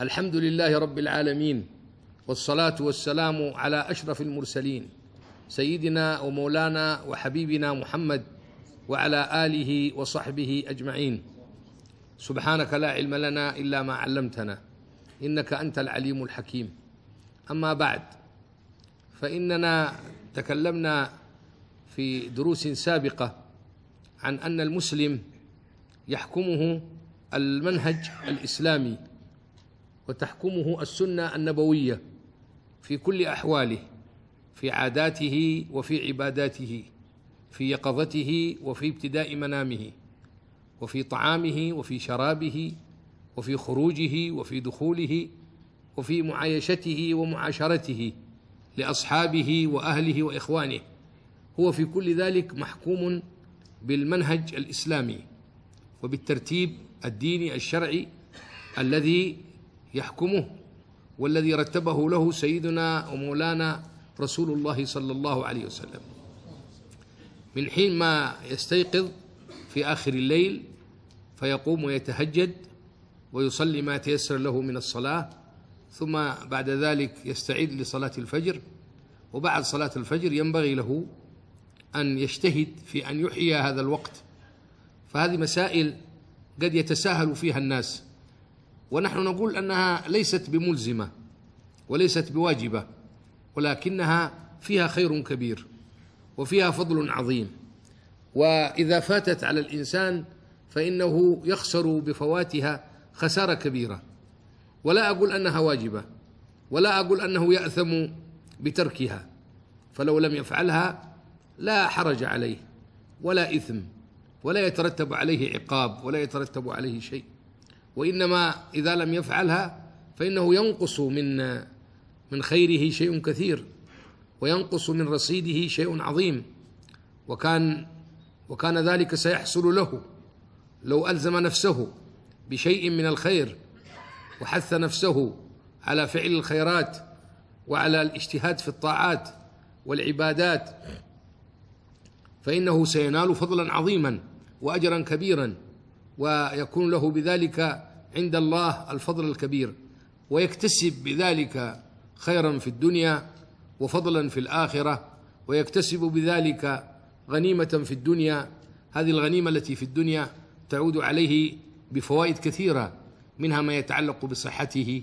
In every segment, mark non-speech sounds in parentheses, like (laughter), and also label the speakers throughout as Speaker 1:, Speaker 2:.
Speaker 1: الحمد لله رب العالمين والصلاة والسلام على أشرف المرسلين سيدنا ومولانا وحبيبنا محمد وعلى آله وصحبه أجمعين سبحانك لا علم لنا إلا ما علمتنا إنك أنت العليم الحكيم أما بعد فإننا تكلمنا في دروس سابقة عن أن المسلم يحكمه المنهج الإسلامي وتحكمه السنة النبوية في كل أحواله في عاداته وفي عباداته في يقظته وفي ابتداء منامه وفي طعامه وفي شرابه وفي خروجه وفي دخوله وفي معايشته ومعاشرته لأصحابه وأهله وإخوانه هو في كل ذلك محكوم بالمنهج الإسلامي وبالترتيب الديني الشرعي الذي يحكمه والذي رتبه له سيدنا ومولانا رسول الله صلى الله عليه وسلم من حين ما يستيقظ في آخر الليل فيقوم ويتهجد ويصلي ما تيسر له من الصلاة ثم بعد ذلك يستعد لصلاة الفجر وبعد صلاة الفجر ينبغي له أن يجتهد في أن يحيي هذا الوقت فهذه مسائل قد يتساهل فيها الناس ونحن نقول أنها ليست بملزمة وليست بواجبة ولكنها فيها خير كبير وفيها فضل عظيم وإذا فاتت على الإنسان فإنه يخسر بفواتها خسارة كبيرة ولا أقول أنها واجبة ولا أقول أنه يأثم بتركها فلو لم يفعلها لا حرج عليه ولا إثم ولا يترتب عليه عقاب ولا يترتب عليه شيء وإنما إذا لم يفعلها فإنه ينقص من من خيره شيء كثير وينقص من رصيده شيء عظيم وكان وكان ذلك سيحصل له لو ألزم نفسه بشيء من الخير وحث نفسه على فعل الخيرات وعلى الاجتهاد في الطاعات والعبادات فإنه سينال فضلا عظيما وأجرا كبيرا ويكون له بذلك عند الله الفضل الكبير ويكتسب بذلك خيرا في الدنيا وفضلا في الآخرة ويكتسب بذلك غنيمة في الدنيا هذه الغنيمة التي في الدنيا تعود عليه بفوائد كثيرة منها ما يتعلق بصحته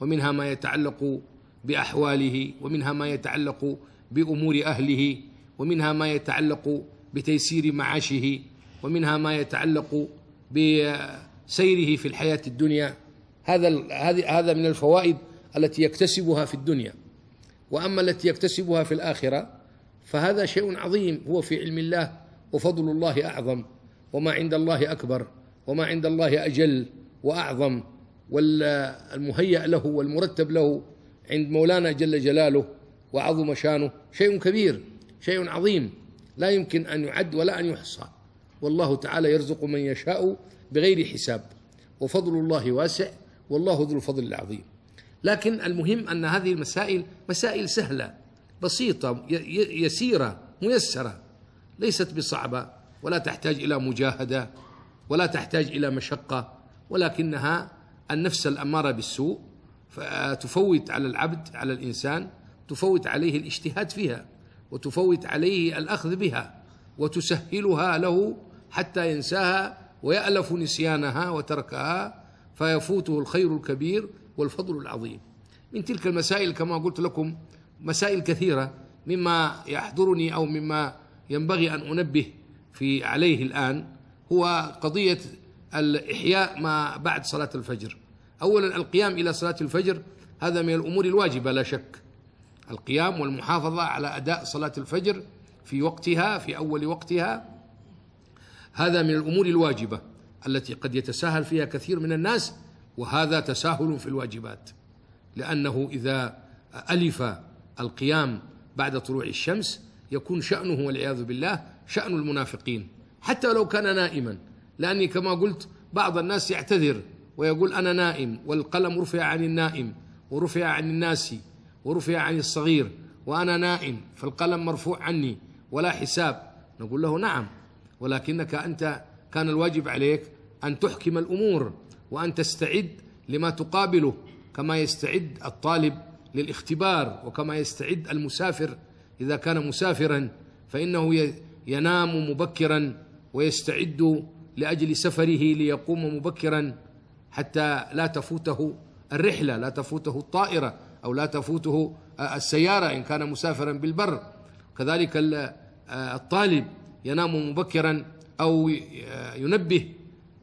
Speaker 1: ومنها ما يتعلق بأحواله ومنها ما يتعلق بأمور أهله ومنها ما يتعلق بتيسير معاشه ومنها ما يتعلق بسيره في الحياة الدنيا هذا هذا من الفوائد التي يكتسبها في الدنيا وأما التي يكتسبها في الآخرة فهذا شيء عظيم هو في علم الله وفضل الله أعظم وما عند الله أكبر وما عند الله أجل وأعظم والمهيأ له والمرتب له عند مولانا جل جلاله وعظم شانه شيء كبير شيء عظيم لا يمكن أن يعد ولا أن يحصى والله تعالى يرزق من يشاء بغير حساب وفضل الله واسع والله ذو الفضل العظيم لكن المهم أن هذه المسائل مسائل سهلة بسيطة يسيرة ميسرة ليست بصعبة ولا تحتاج إلى مجاهدة ولا تحتاج إلى مشقة ولكنها النفس الأمارة بالسوء فتفوت على العبد على الإنسان تفوت عليه الاجتهاد فيها وتفوت عليه الأخذ بها وتسهلها له حتى ينساها ويألف نسيانها وتركها فيفوته الخير الكبير والفضل العظيم من تلك المسائل كما قلت لكم مسائل كثيرة مما يحضرني أو مما ينبغي أن أنبه في عليه الآن هو قضية الإحياء ما بعد صلاة الفجر أولا القيام إلى صلاة الفجر هذا من الأمور الواجبة لا شك القيام والمحافظة على أداء صلاة الفجر في وقتها في أول وقتها هذا من الأمور الواجبة التي قد يتساهل فيها كثير من الناس وهذا تساهل في الواجبات لأنه إذا ألف القيام بعد طلوع الشمس يكون شأنه والعياذ بالله شأن المنافقين حتى لو كان نائما لأني كما قلت بعض الناس يعتذر ويقول أنا نائم والقلم رفع عن النائم ورفع عن الناس ورفع عن الصغير وأنا نائم فالقلم مرفوع عني ولا حساب نقول له نعم ولكنك أنت كان الواجب عليك أن تحكم الأمور وأن تستعد لما تقابله كما يستعد الطالب للاختبار وكما يستعد المسافر إذا كان مسافرا فإنه ينام مبكرا ويستعد لأجل سفره ليقوم مبكرا حتى لا تفوته الرحلة لا تفوته الطائرة أو لا تفوته آه، السيارة إن كان مسافرا بالبر كذلك آه، الطالب ينام مبكرا أو ينبه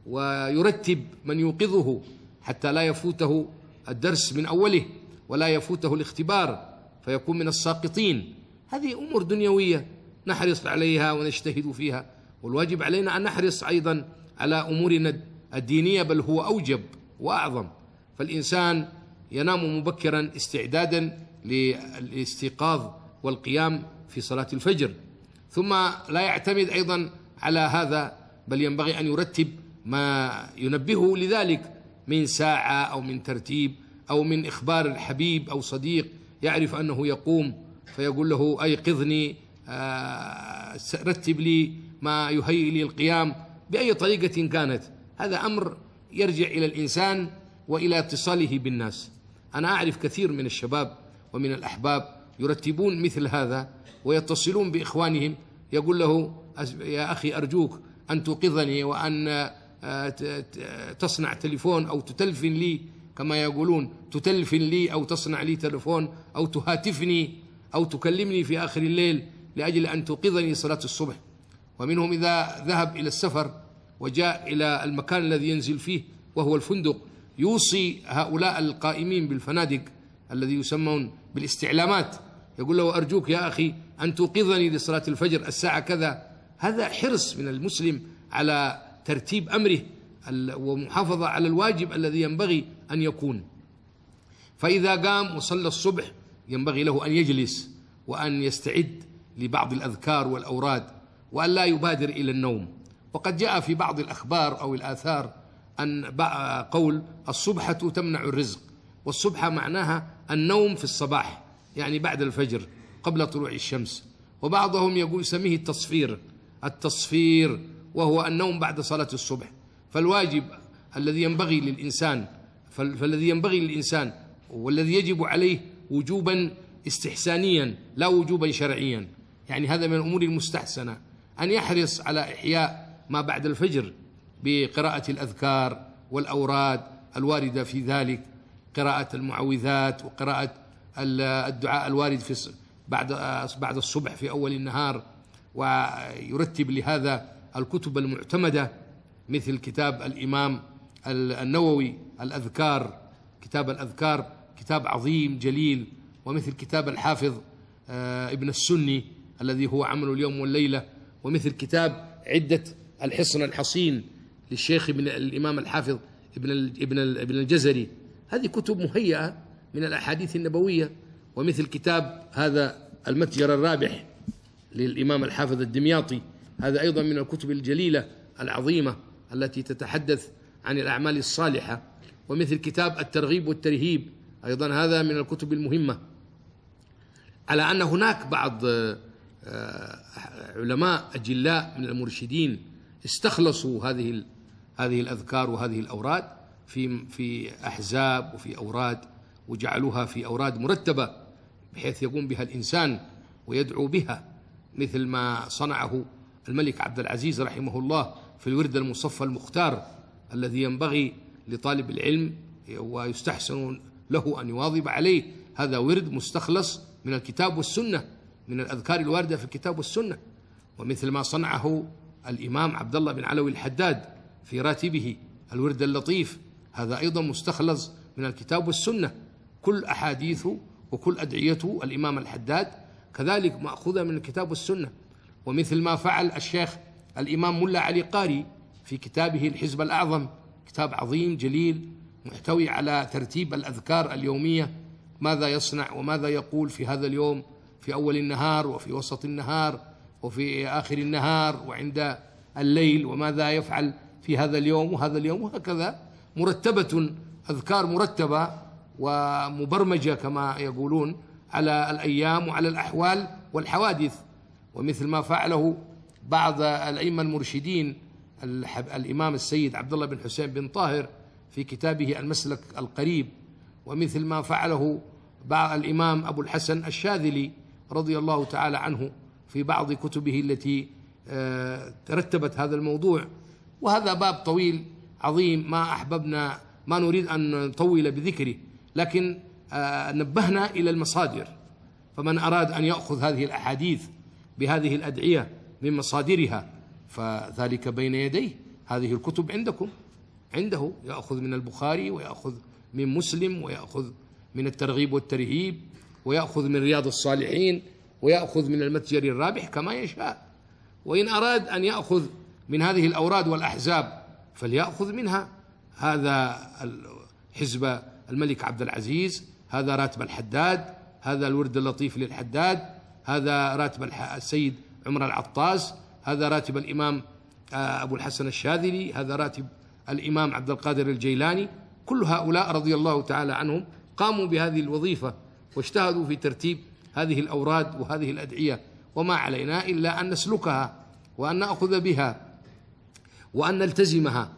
Speaker 1: ويرتب من يوقظه حتى لا يفوته الدرس من أوله ولا يفوته الاختبار فيكون من الساقطين هذه أمور دنيوية نحرص عليها ونجتهد فيها والواجب علينا أن نحرص أيضا على أمورنا الدينية بل هو أوجب وأعظم فالإنسان ينام مبكرا استعدادا للاستيقاظ والقيام في صلاة الفجر ثم لا يعتمد أيضا على هذا بل ينبغي أن يرتب ما ينبهه لذلك من ساعة أو من ترتيب أو من إخبار الحبيب أو صديق يعرف أنه يقوم فيقول له أيقظني آه، رتب لي ما يهيئ لي القيام بأي طريقة كانت هذا أمر يرجع إلى الإنسان وإلى اتصاله بالناس أنا أعرف كثير من الشباب ومن الأحباب يرتبون مثل هذا ويتصلون بإخوانهم يقول له يا أخي أرجوك أن توقظني وأن آه، تصنع تليفون أو تتلفن لي كما يقولون تتلفن لي أو تصنع لي تلفون أو تهاتفني أو تكلمني في آخر الليل لأجل أن توقظني صلاة الصبح ومنهم إذا ذهب إلى السفر وجاء إلى المكان الذي ينزل فيه وهو الفندق يوصي هؤلاء القائمين بالفنادق الذي يسمون بالاستعلامات يقول له أرجوك يا أخي أن توقظني لصلاة الفجر الساعة كذا هذا حرص من المسلم على ترتيب أمره ومحافظة على الواجب الذي ينبغي أن يكون فإذا قام وصلى الصبح ينبغي له أن يجلس وأن يستعد لبعض الأذكار والأوراد وأن لا يبادر إلى النوم وقد جاء في بعض الأخبار أو الآثار أن قول الصبحة تمنع الرزق والصبحة معناها النوم في الصباح يعني بعد الفجر قبل طلوع الشمس وبعضهم يقول سميه التصفير التصفير وهو النوم بعد صلاة الصبح فالواجب الذي ينبغي للإنسان فالذي ينبغي للإنسان والذي يجب عليه وجوبا استحسانيا لا وجوبا شرعيا يعني هذا من الأمور المستحسنة أن يحرص على إحياء ما بعد الفجر بقراءة الأذكار والأوراد الواردة في ذلك قراءة المعوذات وقراءة الدعاء الوارد في بعد آه، بعد الصبح في أول النهار ويرتب لهذا الكتب المعتمدة مثل كتاب الإمام النووي الأذكار كتاب الأذكار كتاب عظيم جليل ومثل كتاب الحافظ آه، ابن السني الذي هو عمل اليوم والليلة ومثل كتاب عدة الحصن الحصين للشيخ ابن الإمام الحافظ ابن ابن الجزري هذه كتب مهيئة من الأحاديث النبوية ومثل كتاب هذا المتجر الرابح للإمام الحافظ الدمياطي هذا أيضا من الكتب الجليلة العظيمة التي تتحدث عن الأعمال الصالحة ومثل كتاب الترغيب والترهيب أيضا هذا من الكتب المهمة على أن هناك بعض آه، علماء أجلاء من المرشدين استخلصوا هذه هذه الأذكار وهذه الأوراد في في أحزاب وفي أوراد وجعلوها في أوراد مرتبة بحيث يقوم بها الإنسان ويدعو بها مثل ما صنعه الملك عبد العزيز رحمه الله في الورد المصفى المختار الذي ينبغي لطالب العلم ويستحسن له أن يواظب عليه هذا ورد مستخلص من الكتاب والسنة من الأذكار الواردة في الكتاب والسنة ومثل ما صنعه الإمام عبد الله بن علوي الحداد في راتبه الورد اللطيف هذا أيضا مستخلص من الكتاب والسنة كل أحاديثه وكل أدعيته الإمام الحداد كذلك مأخوذة من الكتاب والسنة ومثل ما فعل الشيخ الإمام ملا علي قاري في كتابه الحزب الأعظم كتاب عظيم جليل محتوي على ترتيب الأذكار اليومية ماذا يصنع وماذا يقول في هذا اليوم في أول النهار وفي وسط النهار وفي آخر النهار وعند الليل وماذا يفعل في هذا اليوم وهذا اليوم وهكذا مرتبة أذكار مرتبة ومبرمجة كما يقولون على الأيام وعلى الأحوال والحوادث ومثل ما فعله بعض الأئمة المرشدين الإمام السيد عبد الله بن حسين بن طاهر في كتابه المسلك القريب ومثل ما فعله بعض الإمام أبو الحسن الشاذلي رضي الله تعالى عنه في بعض كتبه التي آه، ترتبت هذا الموضوع وهذا باب طويل عظيم ما أحببنا ما نريد أن نطول بذكره لكن آه، نبهنا إلى المصادر فمن أراد أن يأخذ هذه الأحاديث بهذه الأدعية من مصادرها فذلك بين يديه هذه الكتب عندكم عنده يأخذ من البخاري ويأخذ من مسلم ويأخذ من الترغيب والترهيب ويأخذ من رياض الصالحين ويأخذ من المتجر الرابح كما يشاء وإن أراد أن يأخذ من هذه الأوراد والأحزاب فليأخذ منها هذا الحزب الملك عبد العزيز هذا راتب الحداد هذا الورد اللطيف للحداد هذا راتب السيد عمر العطاس هذا راتب الإمام آه، أبو الحسن الشاذلي هذا راتب الإمام عبد القادر الجيلاني كل هؤلاء رضي الله تعالى عنهم قاموا بهذه الوظيفة واجتهدوا في ترتيب هذه الأوراد وهذه الأدعية وما علينا إلا أن نسلكها وأن نأخذ بها وأن نلتزمها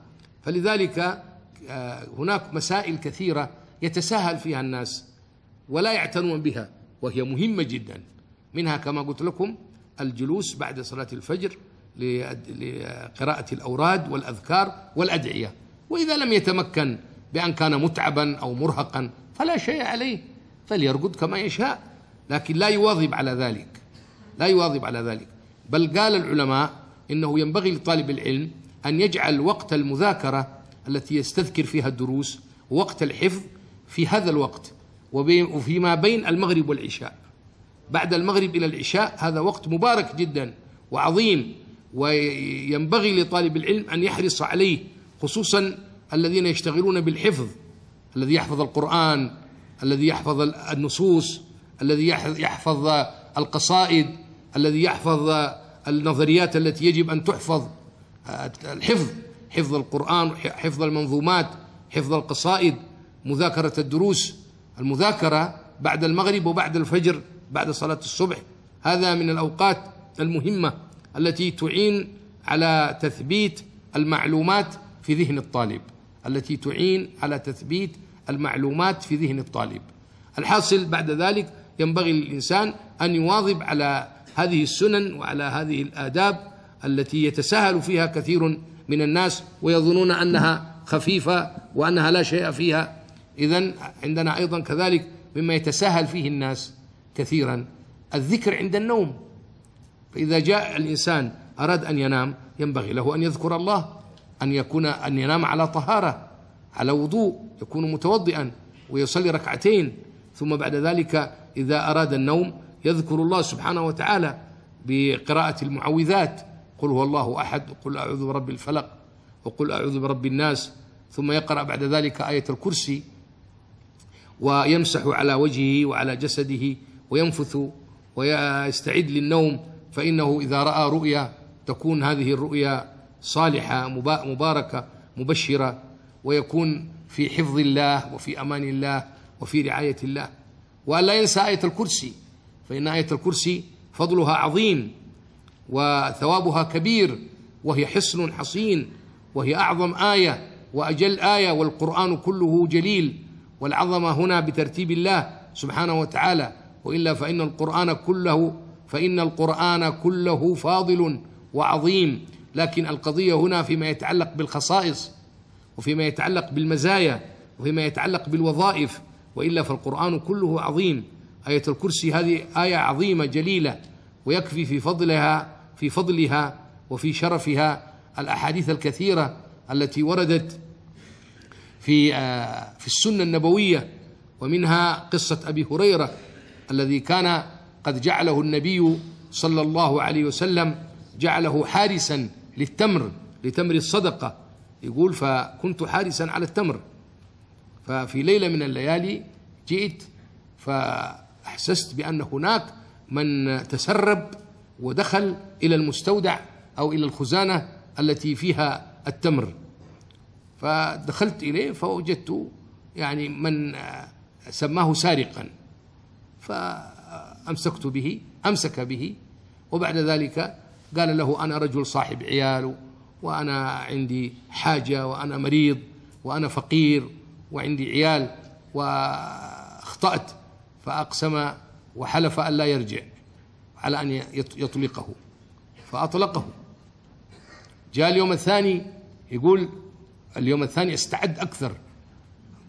Speaker 1: فلذلك آه، هناك مسائل كثيرة يتساهل فيها الناس ولا يعتنون بها وهي مهمة جدا منها كما قلت لكم الجلوس بعد صلاة الفجر لقراءة الأوراد والأذكار والأدعية وإذا لم يتمكن بأن كان متعبا أو مرهقا فلا شيء عليه فليرقد كما يشاء لكن لا يواظب على ذلك لا يواظب على ذلك بل قال العلماء إنه ينبغي لطالب العلم أن يجعل وقت المذاكرة التي يستذكر فيها الدروس وقت الحفظ في هذا الوقت وفيما بين المغرب والعشاء بعد المغرب إلى العشاء هذا وقت مبارك جدا وعظيم وينبغي لطالب العلم أن يحرص عليه خصوصا الذين يشتغلون بالحفظ الذي يحفظ القرآن الذي يحفظ النصوص الذي يحفظ القصائد الذي يحفظ النظريات التي يجب أن تحفظ آه، الحفظ حفظ القرآن حفظ المنظومات حفظ القصائد مذاكرة الدروس المذاكرة بعد المغرب وبعد الفجر بعد صلاة الصبح هذا من الأوقات المهمة التي تعين على تثبيت المعلومات في ذهن الطالب التي تعين على تثبيت المعلومات في ذهن الطالب الحاصل بعد ذلك ينبغي للإنسان أن يواظب على هذه السنن وعلى هذه الآداب التي يتساهل فيها كثير من الناس ويظنون أنها خفيفة وأنها لا شيء فيها إذا عندنا أيضا كذلك مما يتساهل فيه الناس كثيرا الذكر عند النوم فإذا جاء الإنسان أراد أن ينام ينبغي له أن يذكر الله أن يكون أن ينام على طهارة على وضوء يكون متوضئا ويصلي ركعتين ثم بعد ذلك إذا أراد النوم يذكر الله سبحانه وتعالى بقراءة المعوذات قل هو الله أحد وقل أعوذ برب الفلق وقل أعوذ برب الناس ثم يقرأ بعد ذلك آية الكرسي ويمسح على وجهه وعلى جسده وينفث ويستعد للنوم فإنه إذا رأى رؤيا تكون هذه الرؤيا صالحة مباركة مبشرة ويكون في حفظ الله وفي أمان الله وفي رعاية الله وأن لا ينسى آية الكرسي فإن آية الكرسي فضلها عظيم وثوابها كبير وهي حصن حصين وهي أعظم آية وأجل آية والقرآن كله جليل والعظمة هنا بترتيب الله سبحانه وتعالى وإلا فإن القرآن كله فإن القرآن كله فاضل وعظيم لكن القضية هنا فيما يتعلق بالخصائص وفيما يتعلق بالمزايا وفيما يتعلق بالوظائف وإلا فالقرآن كله عظيم آية الكرسي هذه آية عظيمة جليلة ويكفي في فضلها في فضلها وفي شرفها الاحاديث الكثيره التي وردت في آه، في السنه النبويه ومنها قصه ابي هريره الذي كان قد جعله النبي صلى الله عليه وسلم جعله حارسا للتمر لتمر الصدقه يقول فكنت حارسا على التمر ففي ليله من الليالي جئت فاحسست بان هناك من تسرب ودخل إلى المستودع أو إلى الخزانة التي فيها التمر فدخلت إليه فوجدت يعني من سماه سارقا فأمسكت به أمسك به وبعد ذلك قال له أنا رجل صاحب عيال وأنا عندي حاجة وأنا مريض وأنا فقير وعندي عيال وأخطأت فأقسم وحلف ألا يرجع على أن يطلقه فأطلقه جاء اليوم الثاني يقول اليوم الثاني استعد أكثر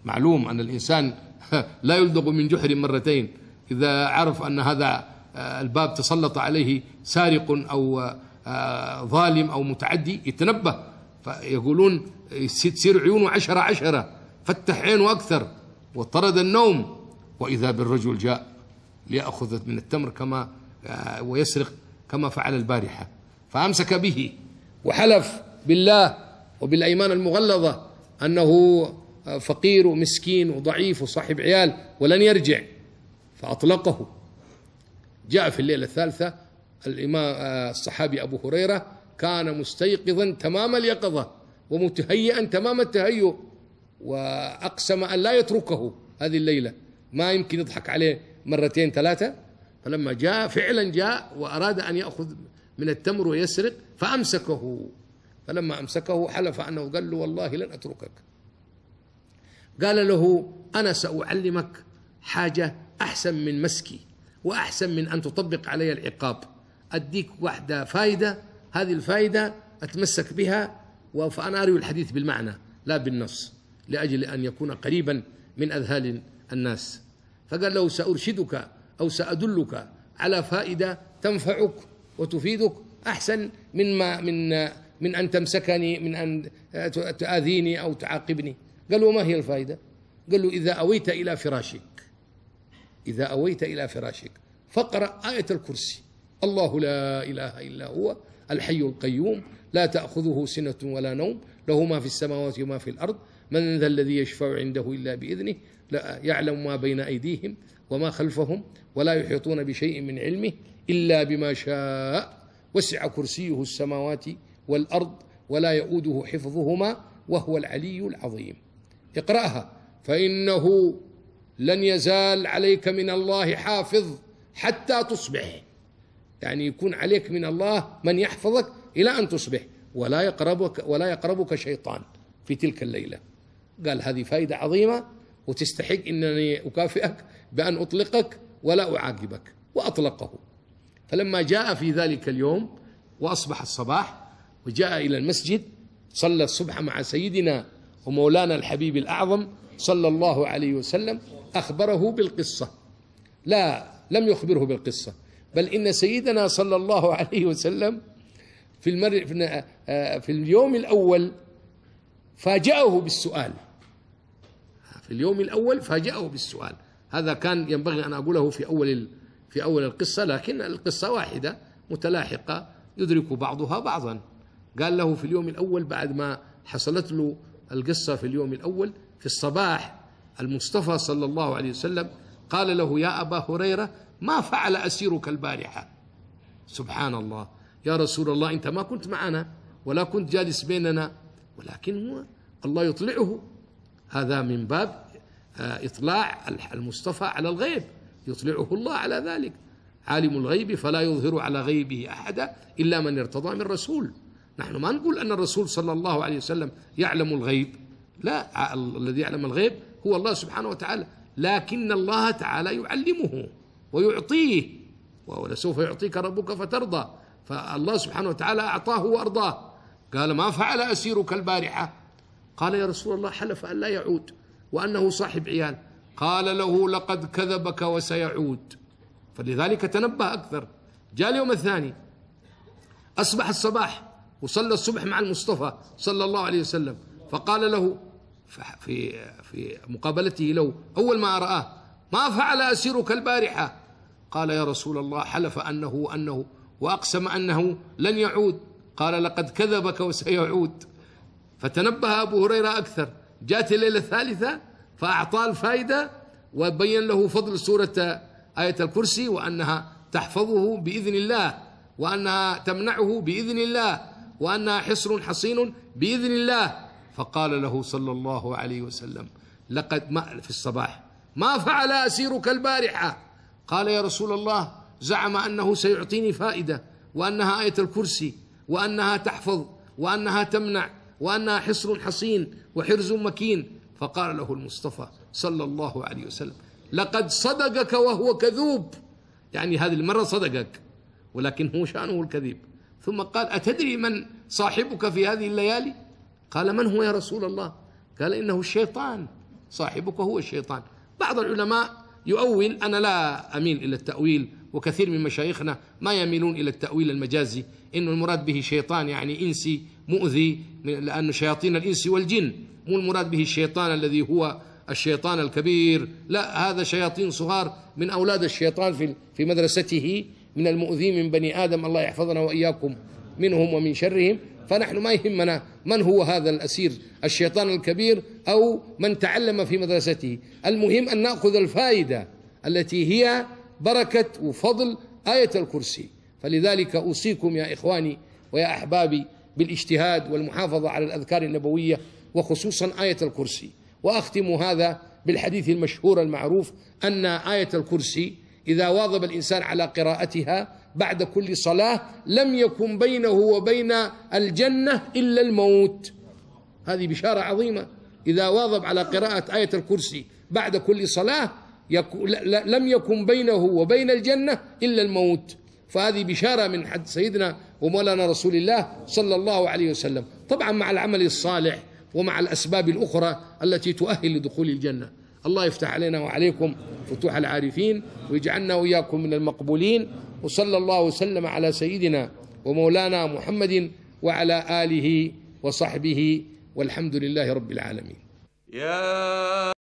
Speaker 1: معلوم أن الإنسان (laughs) لا يلدغ من جحر مرتين إذا عرف أن هذا آه، الباب تسلط عليه سارق أو آه، آه، ظالم أو متعدي يتنبه فيقولون تصير عيونه عشرة عشرة فتح عينه أكثر وطرد النوم وإذا بالرجل جاء ليأخذ من التمر كما آه، ويسرق كما فعل البارحة فأمسك به وحلف بالله وبالأيمان المغلظة أنه آه، فقير ومسكين وضعيف وصاحب عيال ولن يرجع فأطلقه جاء في الليلة الثالثة الإمام آه، الصحابي أبو هريرة كان مستيقظا تمام اليقظة ومتهيئا تمام التهيؤ وأقسم أن لا يتركه هذه الليلة ما يمكن يضحك عليه مرتين ثلاثة فلما جاء فعلا جاء وأراد أن يأخذ من التمر ويسرق فأمسكه فلما أمسكه حلف أنه قال له والله لن أتركك قال له أنا سأعلمك حاجة أحسن من مسكي وأحسن من أن تطبق علي العقاب أديك واحدة فايدة هذه الفايدة أتمسك بها فأنا أري الحديث بالمعنى لا بالنص لأجل أن يكون قريبا من أذهال الناس فقال له سأرشدك أو سأدلك على فائدة تنفعك وتفيدك أحسن مما من من أن تمسكني من أن تآذيني أو تعاقبني قال وما هي الفائدة قال له إذا أويت إلى فراشك إذا أويت إلى فراشك فاقرأ آية الكرسي الله لا إله إلا هو الحي القيوم لا تأخذه سنة ولا نوم له ما في السماوات وما في الأرض من ذا الذي يشفع عنده إلا بإذنه لا يعلم ما بين أيديهم وما خلفهم ولا يحيطون بشيء من علمه إلا بما شاء وسع كرسيه السماوات والأرض ولا يؤوده حفظهما وهو العلي العظيم اقرأها فإنه لن يزال عليك من الله حافظ حتى تصبح يعني يكون عليك من الله من يحفظك إلى أن تصبح ولا يقربك ولا يقربك شيطان في تلك الليله قال هذه فائدة عظيمة وتستحق أنني أكافئك بأن أطلقك ولا أعاقبك وأطلقه فلما جاء في ذلك اليوم وأصبح الصباح وجاء إلى المسجد صلى الصبح مع سيدنا ومولانا الحبيب الأعظم صلى الله عليه وسلم أخبره بالقصة لا لم يخبره بالقصة بل إن سيدنا صلى الله عليه وسلم في, المر... في آه، اليوم الأول فاجأه بالسؤال في اليوم الأول فاجأه بالسؤال هذا كان ينبغي أن أقوله في أول في أول القصة لكن القصة واحدة متلاحقة يدرك بعضها بعضا قال له في اليوم الأول بعد ما حصلت له القصة في اليوم الأول في الصباح المصطفى صلى الله عليه وسلم قال له يا أبا هريرة ما فعل أسيرك البارحة سبحان الله يا رسول الله أنت ما كنت معنا ولا كنت جالس بيننا ولكن هو الله يطلعه هذا من باب آه، إطلاع المصطفى على الغيب يطلعه الله على ذلك عالم الغيب فلا يظهر على غيبه أحدا إلا من ارتضى من رسول نحن ما نقول أن الرسول صلى الله عليه وسلم يعلم الغيب لا الذي يعلم الغيب هو الله سبحانه وتعالى لكن الله تعالى يعلمه ويعطيه ولسوف يعطيك ربك فترضى فالله سبحانه وتعالى أعطاه وأرضاه قال ما فعل أسيرك البارحة قال يا رسول الله حلف أن لا يعود وأنه صاحب عيال قال له لقد كذبك وسيعود فلذلك تنبه أكثر جاء اليوم الثاني أصبح الصباح وصلى الصبح مع المصطفى صلى الله عليه وسلم فقال له في في مقابلته له أول ما رآه ما فعل أسيرك البارحة قال يا رسول الله حلف أنه أنه وأقسم أنه لن يعود قال لقد كذبك وسيعود فتنبه أبو هريرة أكثر جاءت الليلة الثالثة فأعطاه الفائدة وبين له فضل سورة آية الكرسي وأنها تحفظه بإذن الله وأنها تمنعه بإذن الله وأنها حصر حصين بإذن الله فقال له صلى الله عليه وسلم لقد ما في الصباح ما فعل أسيرك البارحة قال يا رسول الله زعم أنه سيعطيني فائدة وأنها آية الكرسي وأنها تحفظ وأنها تمنع وأنها حصر حصين وحرز مكين فقال له المصطفى صلى الله عليه وسلم لقد صدقك وهو كذوب يعني هذه المرة صدقك ولكن هو شأنه الكذب ثم قال أتدري من صاحبك في هذه الليالي قال من هو يا رسول الله قال إنه الشيطان صاحبك هو الشيطان بعض العلماء يؤول أنا لا أميل إلى التأويل وكثير من مشايخنا ما يميلون إلى التأويل المجازي إنه المراد به شيطان يعني إنسي مؤذي لأن شياطين الإنس والجن مو المراد به الشيطان الذي هو الشيطان الكبير لا هذا شياطين صغار من أولاد الشيطان في في مدرسته من المؤذين من بني آدم الله يحفظنا وإياكم منهم ومن شرهم فنحن ما يهمنا من هو هذا الأسير الشيطان الكبير أو من تعلم في مدرسته المهم أن نأخذ الفائدة التي هي بركة وفضل آية الكرسي فلذلك أوصيكم يا إخواني ويا أحبابي بالاجتهاد والمحافظة على الأذكار النبوية وخصوصا آية الكرسي وأختم هذا بالحديث المشهور المعروف أن آية الكرسي إذا واظب الإنسان على قراءتها بعد كل صلاة لم يكن بينه وبين الجنة إلا الموت هذه بشارة عظيمة إذا واظب على قراءة آية الكرسي بعد كل صلاة لم يكن بينه وبين الجنة إلا الموت فهذه بشارة من حد سيدنا ومولانا رسول الله صلى الله عليه وسلم طبعا مع العمل الصالح ومع الأسباب الأخرى التي تؤهل لدخول الجنة الله يفتح علينا وعليكم فتوح العارفين ويجعلنا وإياكم من المقبولين وصلى الله وسلم على سيدنا ومولانا محمد وعلى آله وصحبه والحمد لله رب العالمين يا